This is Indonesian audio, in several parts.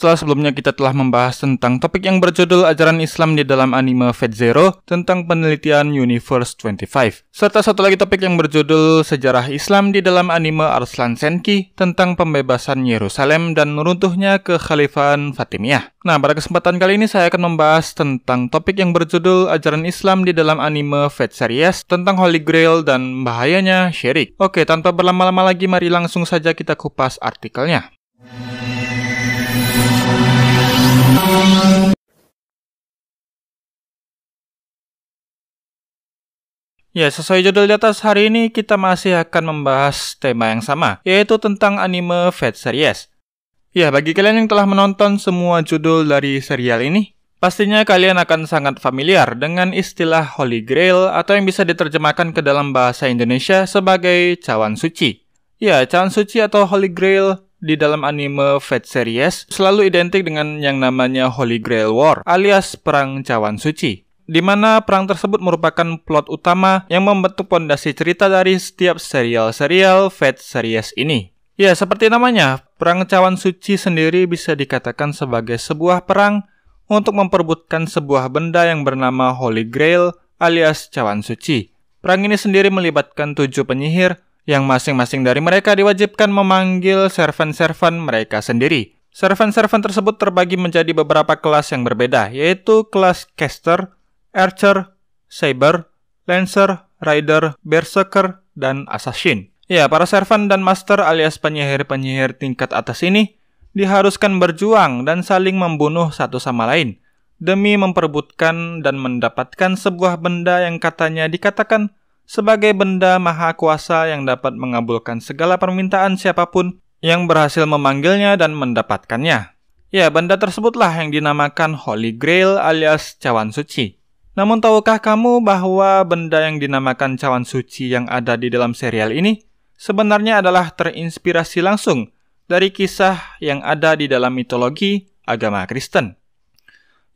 setelah sebelumnya kita telah membahas tentang topik yang berjudul ajaran Islam di dalam anime Fate Zero tentang penelitian Universe 25. Serta satu lagi topik yang berjudul sejarah Islam di dalam anime Arslan Senki tentang pembebasan Yerusalem dan runtuhnya kekhalifahan Fatimiyah. Nah, pada kesempatan kali ini saya akan membahas tentang topik yang berjudul ajaran Islam di dalam anime Fate Series tentang Holy Grail dan bahayanya syirik. Oke, tanpa berlama-lama lagi mari langsung saja kita kupas artikelnya. Ya, sesuai judul di atas, hari ini kita masih akan membahas tema yang sama, yaitu tentang anime Fate Series. Ya, bagi kalian yang telah menonton semua judul dari serial ini, pastinya kalian akan sangat familiar dengan istilah Holy Grail atau yang bisa diterjemahkan ke dalam bahasa Indonesia sebagai cawan suci. Ya, cawan suci atau Holy Grail di dalam anime Fate series selalu identik dengan yang namanya Holy Grail War alias Perang Cawan Suci di mana perang tersebut merupakan plot utama yang membentuk pondasi cerita dari setiap serial-serial Fate series ini. Ya, seperti namanya, Perang Cawan Suci sendiri bisa dikatakan sebagai sebuah perang untuk memperbutkan sebuah benda yang bernama Holy Grail alias Cawan Suci. Perang ini sendiri melibatkan tujuh penyihir yang masing-masing dari mereka diwajibkan memanggil servant-servant mereka sendiri. Servant-servant tersebut terbagi menjadi beberapa kelas yang berbeda, yaitu kelas caster, archer, saber, lancer, rider, berserker, dan assassin. Ya, para servant dan master alias penyihir-penyihir tingkat atas ini diharuskan berjuang dan saling membunuh satu sama lain demi memperbutkan dan mendapatkan sebuah benda yang katanya dikatakan sebagai benda maha kuasa yang dapat mengabulkan segala permintaan siapapun yang berhasil memanggilnya dan mendapatkannya. Ya, benda tersebutlah yang dinamakan Holy Grail alias cawan suci. Namun tahukah kamu bahwa benda yang dinamakan cawan suci yang ada di dalam serial ini sebenarnya adalah terinspirasi langsung dari kisah yang ada di dalam mitologi agama Kristen.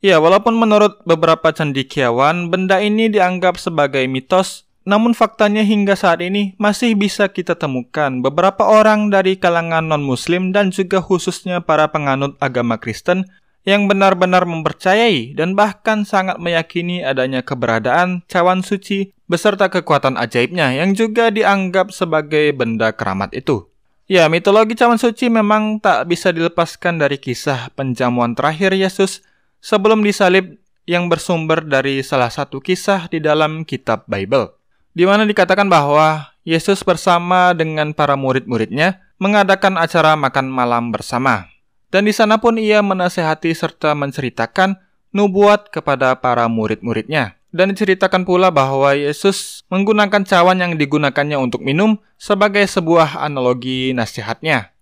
Ya, walaupun menurut beberapa cendikiawan, benda ini dianggap sebagai mitos namun faktanya hingga saat ini masih bisa kita temukan beberapa orang dari kalangan non-muslim dan juga khususnya para penganut agama Kristen yang benar-benar mempercayai dan bahkan sangat meyakini adanya keberadaan cawan suci beserta kekuatan ajaibnya yang juga dianggap sebagai benda keramat itu. Ya, mitologi cawan suci memang tak bisa dilepaskan dari kisah penjamuan terakhir Yesus sebelum disalib yang bersumber dari salah satu kisah di dalam kitab Bible di mana dikatakan bahwa Yesus bersama dengan para murid-muridnya mengadakan acara makan malam bersama. Dan di sana pun ia menasehati serta menceritakan nubuat kepada para murid-muridnya. Dan diceritakan pula bahwa Yesus menggunakan cawan yang digunakannya untuk minum sebagai sebuah analogi nasihatnya.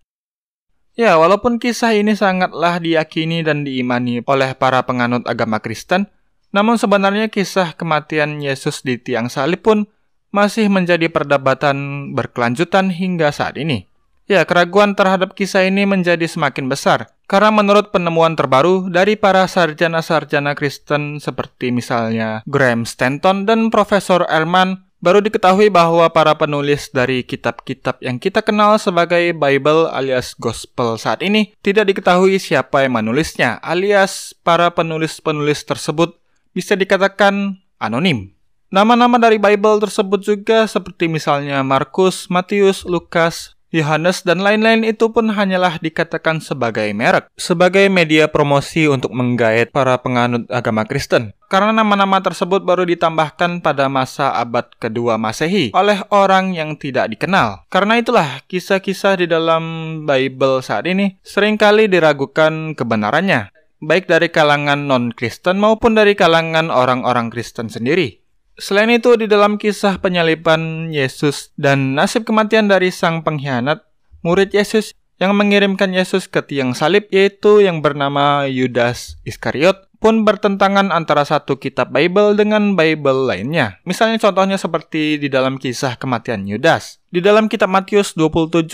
Ya, walaupun kisah ini sangatlah diyakini dan diimani oleh para penganut agama Kristen, namun sebenarnya kisah kematian Yesus di tiang salib pun masih menjadi perdebatan berkelanjutan hingga saat ini. Ya, keraguan terhadap kisah ini menjadi semakin besar karena menurut penemuan terbaru dari para sarjana-sarjana Kristen seperti misalnya Graham Stanton dan Profesor Erman, baru diketahui bahwa para penulis dari kitab-kitab yang kita kenal sebagai Bible alias Gospel saat ini tidak diketahui siapa yang menulisnya, alias para penulis-penulis tersebut bisa dikatakan anonim. Nama-nama dari Bible tersebut juga seperti misalnya Markus, Matius, Lukas, Yohanes, dan lain-lain itu pun hanyalah dikatakan sebagai merek, sebagai media promosi untuk menggait para penganut agama Kristen. Karena nama-nama tersebut baru ditambahkan pada masa abad kedua Masehi oleh orang yang tidak dikenal. Karena itulah, kisah-kisah di dalam Bible saat ini seringkali diragukan kebenarannya, baik dari kalangan non-Kristen maupun dari kalangan orang-orang Kristen sendiri. Selain itu, di dalam kisah penyalipan Yesus dan nasib kematian dari sang pengkhianat, murid Yesus yang mengirimkan Yesus ke tiang salib yaitu yang bernama Yudas Iskariot pun bertentangan antara satu kitab Bible dengan Bible lainnya. Misalnya contohnya seperti di dalam kisah kematian Yudas. Di dalam kitab Matius 27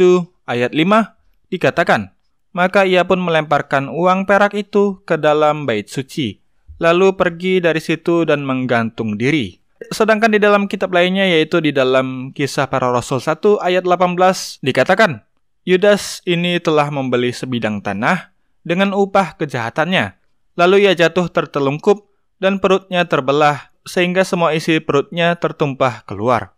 ayat 5 dikatakan, Maka ia pun melemparkan uang perak itu ke dalam bait suci, lalu pergi dari situ dan menggantung diri. Sedangkan di dalam kitab lainnya yaitu di dalam kisah para rasul 1 ayat 18 dikatakan, Yudas ini telah membeli sebidang tanah dengan upah kejahatannya. Lalu ia jatuh tertelungkup dan perutnya terbelah sehingga semua isi perutnya tertumpah keluar.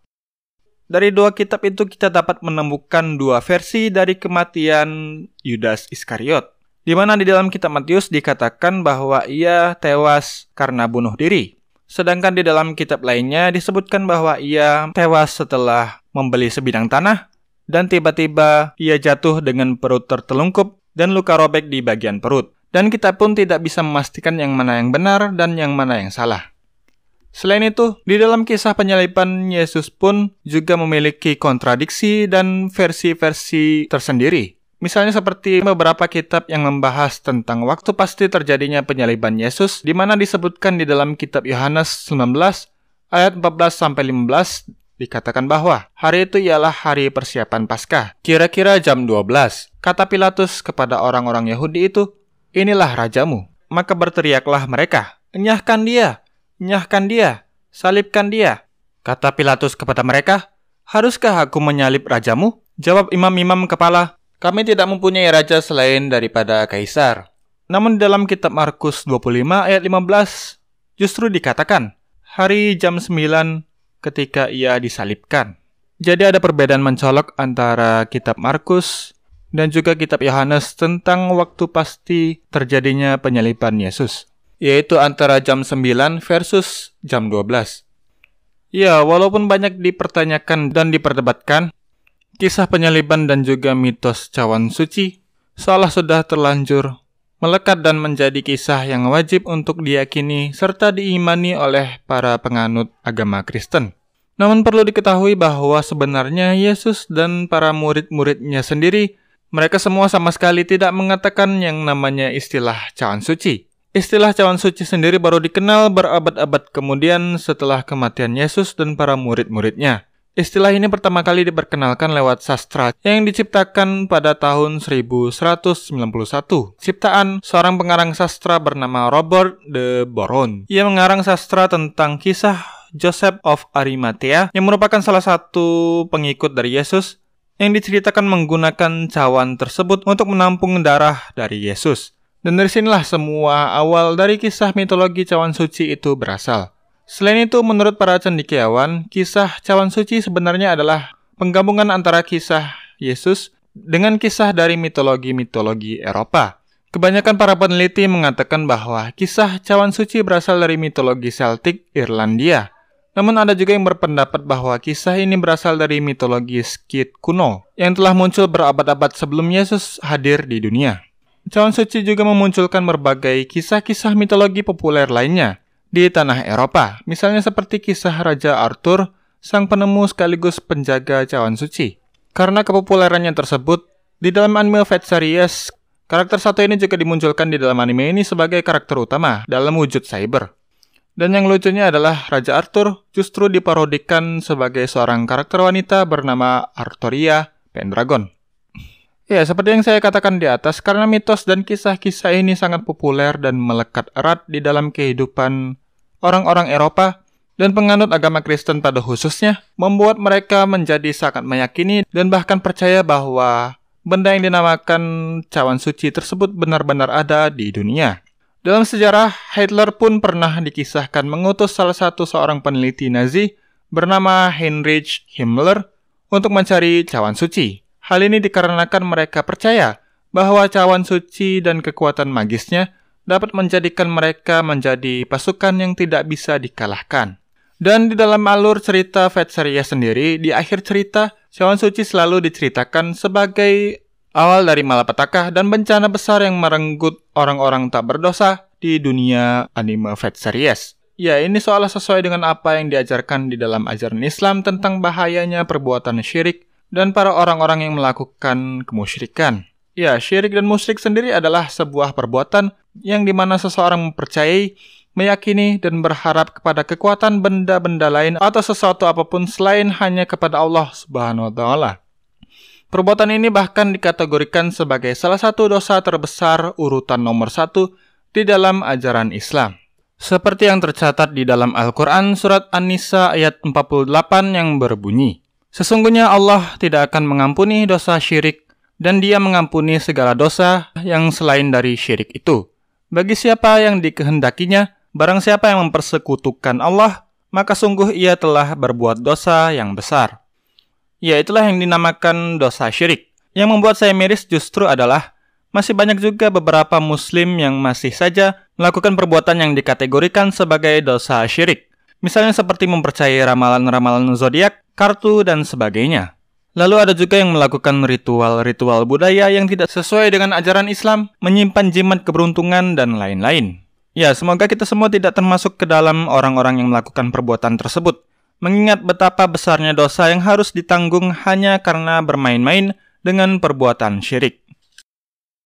Dari dua kitab itu kita dapat menemukan dua versi dari kematian Yudas Iskariot. Di mana di dalam kitab Matius dikatakan bahwa ia tewas karena bunuh diri. Sedangkan di dalam kitab lainnya disebutkan bahwa ia tewas setelah membeli sebidang tanah dan tiba-tiba ia jatuh dengan perut tertelungkup dan luka robek di bagian perut. Dan kita pun tidak bisa memastikan yang mana yang benar dan yang mana yang salah. Selain itu, di dalam kisah penyalipan Yesus pun juga memiliki kontradiksi dan versi-versi tersendiri. Misalnya seperti beberapa kitab yang membahas tentang waktu pasti terjadinya penyaliban Yesus, di mana disebutkan di dalam kitab Yohanes 19 ayat 14 sampai 15 dikatakan bahwa hari itu ialah hari persiapan Paskah, kira-kira jam 12. Kata Pilatus kepada orang-orang Yahudi itu, "Inilah rajamu." Maka berteriaklah mereka, "Nyahkan dia! Nyahkan dia! Salibkan dia!" Kata Pilatus kepada mereka, "Haruskah aku menyalib rajamu?" Jawab imam-imam kepala, kami tidak mempunyai raja selain daripada kaisar. Namun dalam kitab Markus 25 ayat 15 justru dikatakan hari jam 9 ketika ia disalibkan. Jadi ada perbedaan mencolok antara kitab Markus dan juga kitab Yohanes tentang waktu pasti terjadinya penyaliban Yesus, yaitu antara jam 9 versus jam 12. Ya, walaupun banyak dipertanyakan dan diperdebatkan, Kisah penyaliban dan juga mitos cawan suci seolah sudah terlanjur melekat dan menjadi kisah yang wajib untuk diyakini serta diimani oleh para penganut agama Kristen. Namun perlu diketahui bahwa sebenarnya Yesus dan para murid-muridnya sendiri, mereka semua sama sekali tidak mengatakan yang namanya istilah cawan suci. Istilah cawan suci sendiri baru dikenal berabad-abad kemudian setelah kematian Yesus dan para murid-muridnya. Istilah ini pertama kali diperkenalkan lewat sastra yang diciptakan pada tahun 1191. Ciptaan seorang pengarang sastra bernama Robert de Boron. Ia mengarang sastra tentang kisah Joseph of Arimathea yang merupakan salah satu pengikut dari Yesus yang diceritakan menggunakan cawan tersebut untuk menampung darah dari Yesus. Dan dari sinilah semua awal dari kisah mitologi cawan suci itu berasal. Selain itu, menurut para cendikiawan, kisah cawan suci sebenarnya adalah penggabungan antara kisah Yesus dengan kisah dari mitologi-mitologi Eropa. Kebanyakan para peneliti mengatakan bahwa kisah cawan suci berasal dari mitologi Celtic Irlandia. Namun ada juga yang berpendapat bahwa kisah ini berasal dari mitologi Skit kuno yang telah muncul berabad-abad sebelum Yesus hadir di dunia. Cawan suci juga memunculkan berbagai kisah-kisah mitologi populer lainnya, di tanah Eropa, misalnya seperti kisah Raja Arthur, sang penemu sekaligus penjaga cawan suci. Karena kepopulerannya tersebut, di dalam anime Fate Series, karakter satu ini juga dimunculkan di dalam anime ini sebagai karakter utama dalam wujud cyber. Dan yang lucunya adalah Raja Arthur justru diparodikan sebagai seorang karakter wanita bernama Artoria Pendragon. Ya, seperti yang saya katakan di atas, karena mitos dan kisah-kisah ini sangat populer dan melekat erat di dalam kehidupan orang-orang Eropa dan penganut agama Kristen pada khususnya membuat mereka menjadi sangat meyakini dan bahkan percaya bahwa benda yang dinamakan cawan suci tersebut benar-benar ada di dunia. Dalam sejarah, Hitler pun pernah dikisahkan mengutus salah satu seorang peneliti Nazi bernama Heinrich Himmler untuk mencari cawan suci. Hal ini dikarenakan mereka percaya bahwa cawan suci dan kekuatan magisnya dapat menjadikan mereka menjadi pasukan yang tidak bisa dikalahkan. Dan di dalam alur cerita Fate sendiri, di akhir cerita, Seon Suci selalu diceritakan sebagai awal dari malapetaka dan bencana besar yang merenggut orang-orang tak berdosa di dunia anime Fate series. Ya, ini seolah sesuai dengan apa yang diajarkan di dalam ajaran Islam tentang bahayanya perbuatan syirik dan para orang-orang yang melakukan kemusyrikan. Ya, syirik dan musyrik sendiri adalah sebuah perbuatan yang dimana seseorang mempercayai, meyakini, dan berharap kepada kekuatan benda-benda lain atau sesuatu apapun selain hanya kepada Allah Subhanahu wa Ta'ala. Perbuatan ini bahkan dikategorikan sebagai salah satu dosa terbesar urutan nomor satu di dalam ajaran Islam. Seperti yang tercatat di dalam Al-Quran Surat An-Nisa ayat 48 yang berbunyi, Sesungguhnya Allah tidak akan mengampuni dosa syirik, dan Dia mengampuni segala dosa yang selain dari syirik itu bagi siapa yang dikehendakinya, barang siapa yang mempersekutukan Allah, maka sungguh ia telah berbuat dosa yang besar. Ya, itulah yang dinamakan dosa syirik. Yang membuat saya miris justru adalah masih banyak juga beberapa muslim yang masih saja melakukan perbuatan yang dikategorikan sebagai dosa syirik. Misalnya seperti mempercayai ramalan-ramalan zodiak, kartu, dan sebagainya. Lalu ada juga yang melakukan ritual-ritual budaya yang tidak sesuai dengan ajaran Islam, menyimpan jimat keberuntungan, dan lain-lain. Ya, semoga kita semua tidak termasuk ke dalam orang-orang yang melakukan perbuatan tersebut. Mengingat betapa besarnya dosa yang harus ditanggung hanya karena bermain-main dengan perbuatan syirik.